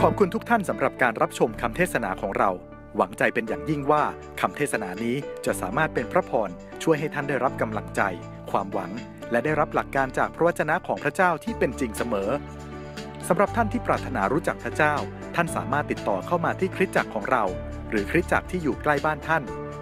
ขอบคุณทุกท่านสำหรับการรับชมคำเทศนาของเรา หวังใจเป็นอย่างยิ่งว่าคำเทศนานี้จะสามารถเป็นพระพรช่วยให้ท่านได้รับกำลังใจ ความหวัง และได้รับหลักการจากพระวจนะของพระเจ้าที่เป็นจริงเสมอ สำหรับท่านที่ปรารถนารู้จักพระเจ้า ท่านสามารถติดต่อเข้ามาที่คริสตจักรของเรา หรือคริสตจักรที่อยู่ใกล้บ้านท่าน